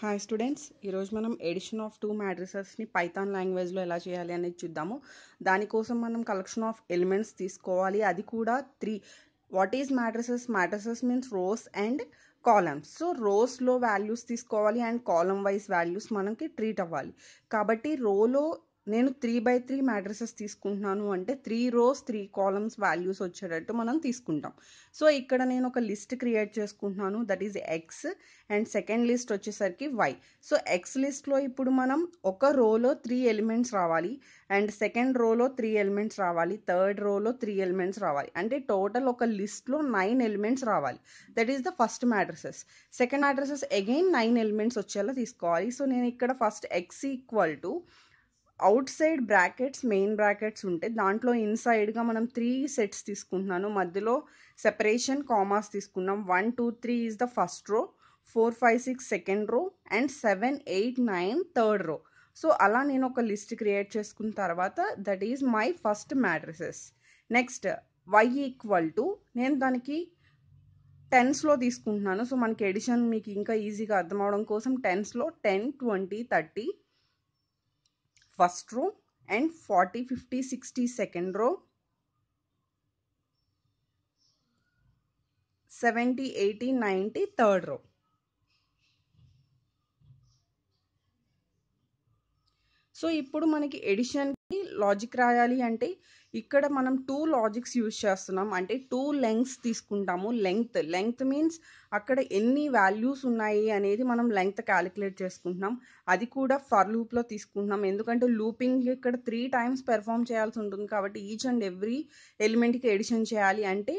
Hi students ఈరోజు మనం addition of two మ్యాట్రిసెస్ని పైథాన్ లాంగ్వేజ్లో ఎలా చేయాలి అనేది చూద్దాము దానికోసం మనం కలెక్షన్ ఆఫ్ ఎలిమెంట్స్ తీసుకోవాలి అది కూడా three what is matrices matrices means rows and columns so రోస్లో వాల్యూస్ తీసుకోవాలి అండ్ కాలమ్ వైజ్ వాల్యూస్ మనకి ట్రీట్ అవ్వాలి కాబట్టి రోలో నేను త్రీ బై త్రీ మ్యాట్రసెస్ తీసుకుంటున్నాను అంటే three rows three columns values వచ్చేటట్టు మనం తీసుకుంటాం సో ఇక్కడ నేను ఒక లిస్ట్ క్రియేట్ చేసుకుంటున్నాను that is X and second list వచ్చేసరికి వై సో ఎక్స్ లిస్ట్లో ఇప్పుడు మనం ఒక రోలో త్రీ ఎలిమెంట్స్ రావాలి అండ్ సెకండ్ రోలో త్రీ ఎలిమెంట్స్ రావాలి థర్డ్ రోలో త్రీ ఎలిమెంట్స్ రావాలి అంటే టోటల్ ఒక లిస్ట్లో నైన్ ఎలిమెంట్స్ రావాలి that is the first matrices second matrices again nine elements వచ్చేలా తీసుకోవాలి సో నేను ఇక్కడ first X equal to outside brackets main brackets ఉంటే దాంట్లో ఇన్సైడ్గా మనం త్రీ సెట్స్ తీసుకుంటున్నాను మధ్యలో సెపరేషన్ కామాస్ తీసుకున్నాం one two three is the first row four five six second row and seven eight nine third row so అలా నేను ఒక లిస్ట్ క్రియేట్ చేసుకున్న తర్వాత that is my first matrices next Y equal to నేను దానికి టెన్స్లో తీసుకుంటున్నాను so మనకి edition మీకు ఇంకా ఈజీగా అర్థం అవడం కోసం టెన్స్లో ten twenty thirty first row and 40 50 60 second row 70 80 90 third row so ఇప్పుడు మనకి ఎడిషన్ లాజిక్ రాయాలి అంటే ఇక్కడ మనం టూ లాజిక్స్ యూజ్ చేస్తున్నాం అంటే టూ లెంగ్స్ తీసుకుంటాము లెంగ్త్ లెంగ్త్ మీన్స్ అక్కడ ఎన్ని వాల్యూస్ ఉన్నాయి అనేది మనం లెంగ్త్ క్యాలిక్యులేట్ చేసుకుంటున్నాం అది కూడా ఫర్ లూప్లో తీసుకుంటున్నాం ఎందుకంటే లూపింగ్ ఇక్కడ త్రీ టైమ్స్ పెర్ఫామ్ చేయాల్సి ఉంటుంది కాబట్టి ఈచ్ అండ్ ఎవ్రీ ఎలిమెంట్కి ఎడిషన్ చేయాలి అంటే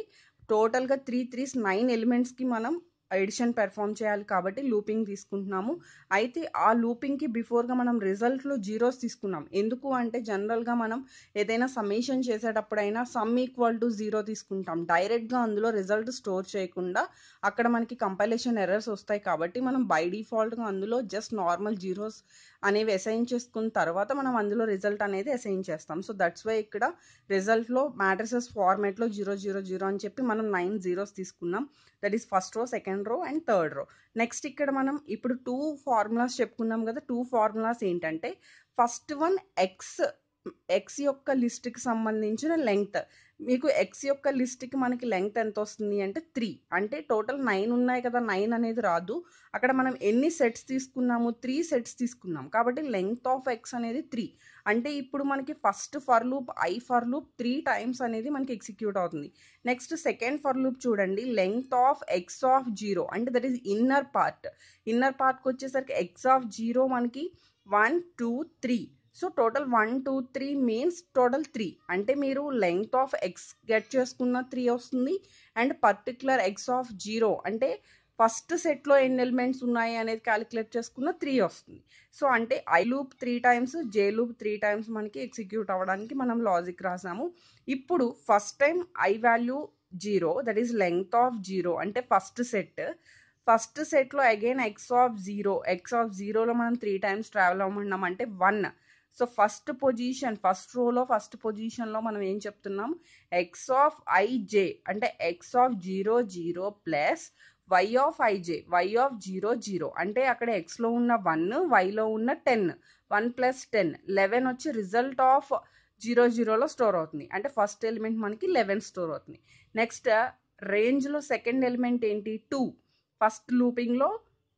టోటల్గా త్రీ త్రీస్ నైన్ ఎలిమెంట్స్కి మనం ఎడిషన్ పెర్ఫామ్ చేయాలి కాబట్టి లూపింగ్ తీసుకుంటున్నాము అయితే ఆ లూపింగ్కి బిఫోర్గా మనం రిజల్ట్లో జీరోస్ తీసుకున్నాం ఎందుకు అంటే జనరల్గా మనం ఏదైనా సమ్మేషన్ చేసేటప్పుడైనా సమ్ ఈక్వల్ టు జీరో తీసుకుంటాం డైరెక్ట్గా అందులో రిజల్ట్ స్టోర్ చేయకుండా అక్కడ మనకి కంపైలేషన్ ఎర్రర్స్ వస్తాయి కాబట్టి మనం బై డిఫాల్ట్గా అందులో జస్ట్ నార్మల్ జీరోస్ అనేవి అసైన్ చేసుకున్న తర్వాత మనం అందులో రిజల్ట్ అనేది అసైన్ చేస్తాం సో దట్స్ వై ఇక్కడ రిజల్ట్లో మ్యాట్రిసెస్ ఫార్మేట్లో జీరో జీరో జీరో అని చెప్పి మనం నైన్ జీరోస్ తీసుకున్నాం that is first row second row and third row next ఇక్కడ మనం ఇప్పుడు టూ ఫార్ములాస్ చెప్పుకున్నాం కదా టూ ఫార్ములాస్ ఏంటంటే ఫస్ట్ వన్ ఎక్స్ ఎక్స్ యొక్క లిస్ట్కి సంబంధించిన లెంగ్త్ మీకు ఎక్స్ యొక్క లిస్ట్కి మనకి లెంగ్త్ ఎంత వస్తుంది అంటే త్రీ అంటే టోటల్ నైన్ ఉన్నాయి కదా నైన్ అనేది రాదు అక్కడ మనం ఎన్ని సెట్స్ తీసుకున్నాము త్రీ సెట్స్ తీసుకున్నాం కాబట్టి లెంగ్త్ ఆఫ్ ఎక్స్ అనేది త్రీ అంటే ఇప్పుడు మనకి first for loop I for loop three times అనేది మనకి ఎగ్జిక్యూట్ అవుతుంది నెక్స్ట్ సెకండ్ ఫర్ లూప్ చూడండి length of X of zero అంటే that is inner part inner పార్ట్కి వచ్చేసరికి ఎక్స్ ఆఫ్ జీరో మనకి one two three so total one two three means total three అంటే మీరు లెంగ్త్ ఆఫ్ ఎక్స్ గెట్ చేసుకున్న three వస్తుంది and particular X of zero అంటే first సెట్లో ఎన్ని ఎలిమెంట్స్ ఉన్నాయి అనేది క్యాలిక్యులేట్ చేసుకున్న త్రీ వస్తుంది సో అంటే I loop three times J loop three times మనకి ఎగ్జిక్యూట్ అవ్వడానికి మనం లాజిక్ రాసాము ఇప్పుడు first time I value zero that is length of zero అంటే ఫస్ట్ సెట్ ఫస్ట్ సెట్లో again X of zero X of జీరోలో మనం త్రీ టైమ్స్ ట్రావెల్ అవ్వమన్నాం అంటే one so first position first రోలో ఫస్ట్ పొజిషన్లో మనం ఏం చెప్తున్నాం ఎక్స్ ఆఫ్ ఐజే అంటే X of zero zero plus Y of IJ why of zero zero అంటే అక్కడ ఎక్స్లో ఉన్న వన్ వైలో ఉన్న ten one plus ten eleven వచ్చి రిజల్ట్ ఆఫ్ జీరో జీరోలో స్టోర్ అవుతుంది అంటే ఫస్ట్ ఎలిమెంట్ మనకి లెవెన్ స్టోర్ అవుతుంది నెక్స్ట్ రేంజ్లో సెకండ్ ఎలిమెంట్ ఏంటి టూ ఫస్ట్ లూపింగ్లో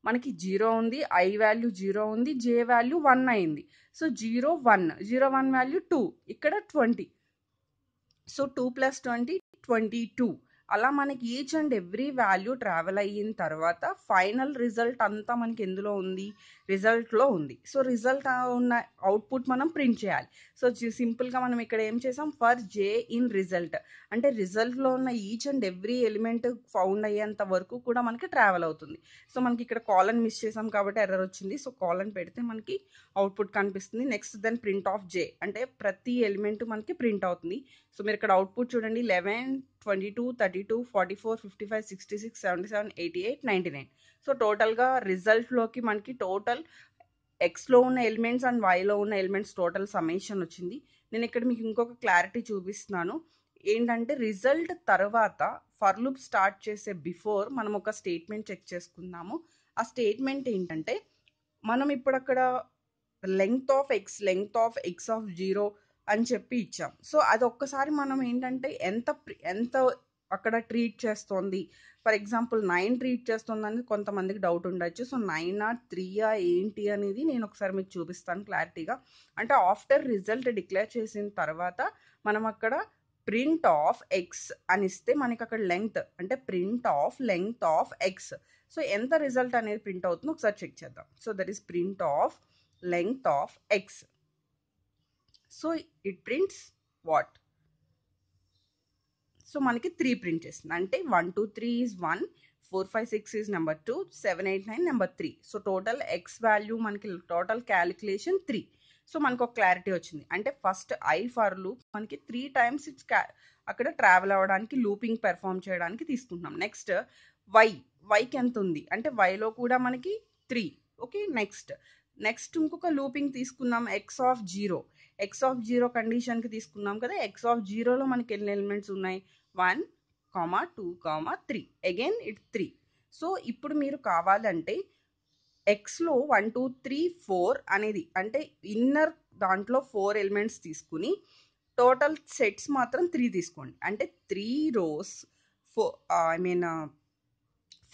మనకి జీరో ఉంది ఐ వాల్యూ జీరో ఉంది జే వాల్యూ వన్ అయింది So 0, 1. 0, 1 value 2. Ikkada 20. So 2 plus 20, 22. అలా మనకి each and every value travel అయిన తర్వాత ఫైనల్ రిజల్ట్ అంతా మనకి ఎందులో ఉంది రిజల్ట్లో ఉంది సో రిజల్ట్ ఉన్న అవుట్పుట్ మనం ప్రింట్ చేయాలి సో సింపుల్గా మనం ఇక్కడ ఏం చేసాం ఫర్ జే ఇన్ రిజల్ట్ అంటే రిజల్ట్లో ఉన్న each and every element found అయ్యేంత వరకు కూడా మనకి ట్రావెల్ అవుతుంది సో మనకి ఇక్కడ కాలన్ మిస్ చేసాం కాబట్టి ఎర్రర్ వచ్చింది సో కాలన్ పెడితే మనకి అవుట్పుట్ కనిపిస్తుంది next then print of J అంటే ప్రతి ఎలిమెంట్ మనకి ప్రింట్ అవుతుంది సో మీరు ఇక్కడ అవుట్పుట్ చూడండి eleven twenty two thirty two forty four fifty five sixty six seventy seven eighty eight ninety nine so టోటల్గా రిజల్ట్లోకి మనకి టోటల్ ఎక్స్లో ఉన్న ఎలిమెంట్స్ అండ్ వైలో ఉన్న ఎలిమెంట్స్ టోటల్ సమేషన్ వచ్చింది నేను ఇక్కడ మీకు ఇంకొక క్లారిటీ చూపిస్తున్నాను ఏంటంటే రిజల్ట్ తర్వాత ఫర్లూప్ స్టార్ట్ చేసే బిఫోర్ మనం ఒక స్టేట్మెంట్ చెక్ చేసుకుందాము ఆ స్టేట్మెంట్ ఏంటంటే మనం ఇప్పుడు అక్కడ length of X length of X of zero అని చెప్పి ఇచ్చాం సో అది ఒక్కసారి మనం ఏంటంటే ఎంత ఎంత అక్కడ ట్రీట్ చేస్తోంది ఫర్ ఎగ్జాంపుల్ నైన్ ట్రీట్ చేస్తుందని కొంతమందికి డౌట్ ఉండొచ్చు సో నైనా త్రీయా ఏంటి అనేది నేను ఒకసారి మీకు చూపిస్తాను క్లారిటీగా అంటే ఆఫ్టర్ రిజల్ట్ డిక్లేర్ చేసిన తర్వాత మనం అక్కడ ప్రింట్ ఆఫ్ ఎక్స్ అని ఇస్తే మనకి అక్కడ లెంగ్త్ అంటే print of length of X so ఎంత రిజల్ట్ అనేది ప్రింట్ అవుతుందో ఒకసారి చెక్ చేద్దాం so that is print of length of X so it prints what so మనకి త్రీ ప్రింట్ చేస్తుంది అంటే one two three is one four five six is number two seven eight nine number three so total X value మనకి total calculation three so మనకు ఒక clarity వచ్చింది అంటే first I for loop మనకి three times it's అక్కడ travel అవ్వడానికి looping perform చేయడానికి తీసుకుంటున్నాం నెక్స్ట్ వై వైకి ఎంత ఉంది అంటే వైలో కూడా మనకి త్రీ ఓకే నెక్స్ట్ నెక్స్ట్ ఇంకొక లూపింగ్ తీసుకుందాం X of zero X of zero కండిషన్కి తీసుకున్నాం కదా ఎక్స్ ఆఫ్ జీరోలో మనకి ఎన్ని ఎలిమెంట్స్ ఉన్నాయి one comma two comma three again it three so ఇప్పుడు మీరు కావాలంటే ఎక్స్లో వన్ టూ త్రీ ఫోర్ అనేది అంటే ఇన్నర్ దాంట్లో ఫోర్ ఎలిమెంట్స్ తీసుకుని టోటల్ సెట్స్ మాత్రం త్రీ తీసుకోండి అంటే three rows four I mean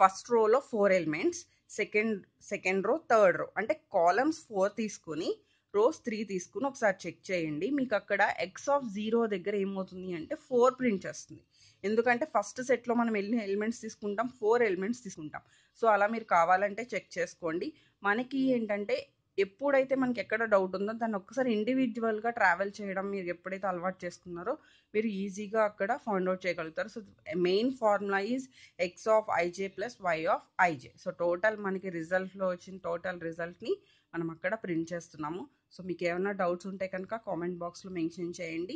first రోలో four elements second second row third row అంటే కాలమ్స్ ఫోర్ తీసుకొని రోజ్ త్రీ తీసుకుని ఒకసారి చెక్ చేయండి మీకు అక్కడ ఎక్స్ ఆఫ్ జీరో దగ్గర ఏమవుతుంది అంటే ఫోర్ ప్రింట్ చేస్తుంది ఎందుకంటే ఫస్ట్ సెట్లో మనం ఎన్ని ఎలిమెంట్స్ తీసుకుంటాం ఫోర్ ఎలిమెంట్స్ తీసుకుంటాం సో అలా మీరు కావాలంటే చెక్ చేసుకోండి మనకి ఏంటంటే ఎప్పుడైతే మనకి ఎక్కడ డౌట్ ఉందో దాన్ని ఒక్కసారి ఇండివిజువల్గా ట్రావెల్ చేయడం మీరు ఎప్పుడైతే అలవాటు చేసుకున్నారో మీరు ఈజీగా అక్కడ ఫైండ్ అవుట్ చేయగలుగుతారు so main formula is X of I J plus Y of I J so total మనకి రిజల్ట్లో వచ్చిన టోటల్ రిజల్ట్ని మనం అక్కడ ప్రింట్ చేస్తున్నాము సో మీకు ఏమైనా డౌట్స్ ఉంటే కనుక కామెంట్ బాక్స్లో మెన్షన్ చేయండి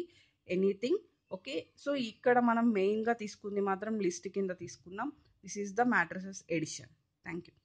ఎనీథింగ్ ఓకే సో ఇక్కడ మనం మెయిన్గా తీసుకుంది మాత్రం లిస్ట్ కింద తీసుకున్నాం this is the matrices addition thank you